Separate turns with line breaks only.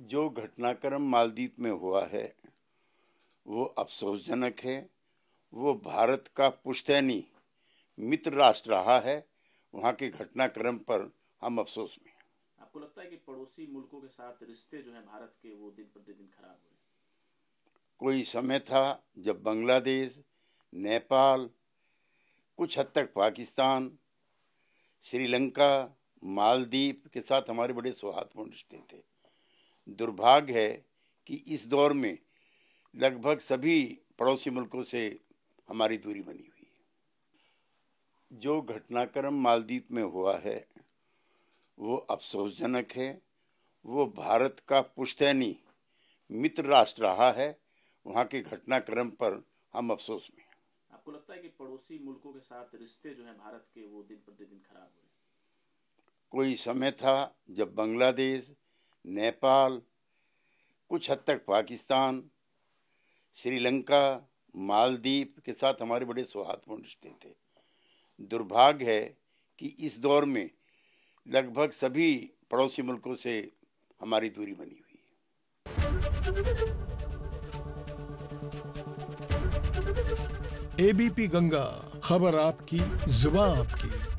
जो घटनाक्रम मालदीप में हुआ है वो अफसोसजनक है वो भारत का पुश्तैनी मित्र राष्ट्र रहा है वहाँ के घटनाक्रम पर हम अफसोस में
आपको लगता है कि पड़ोसी मुल्कों के साथ रिश्ते जो हैं भारत के वो दिन प्रतिदिन खराब हुए
कोई समय था जब बांग्लादेश नेपाल कुछ हद तक पाकिस्तान श्रीलंका मालदीप के साथ हमारे बड़े सौहार्दपूर्ण रिश्ते थे दुर्भाग्य है कि इस दौर में लगभग सभी पड़ोसी मुल्कों से हमारी दूरी बनी हुई है जो घटनाक्रम मालदीप में हुआ है वो अफसोसजनक है वो भारत का पुश्तैनी मित्र राष्ट्र रहा है वहाँ के घटनाक्रम पर हम अफसोस में
आपको लगता है कि पड़ोसी मुल्कों के साथ रिश्ते जो हैं भारत के वो दिन प्रतिदिन खराब हुए
कोई समय था जब बांग्लादेश नेपाल कुछ हद तक पाकिस्तान श्रीलंका मालदीव के साथ हमारे बड़े सौहार्दपूर्ण रिश्ते थे दुर्भाग्य है कि इस दौर में लगभग सभी पड़ोसी मुल्कों से हमारी दूरी बनी हुई है एबीपी गंगा खबर आपकी जुबा आपकी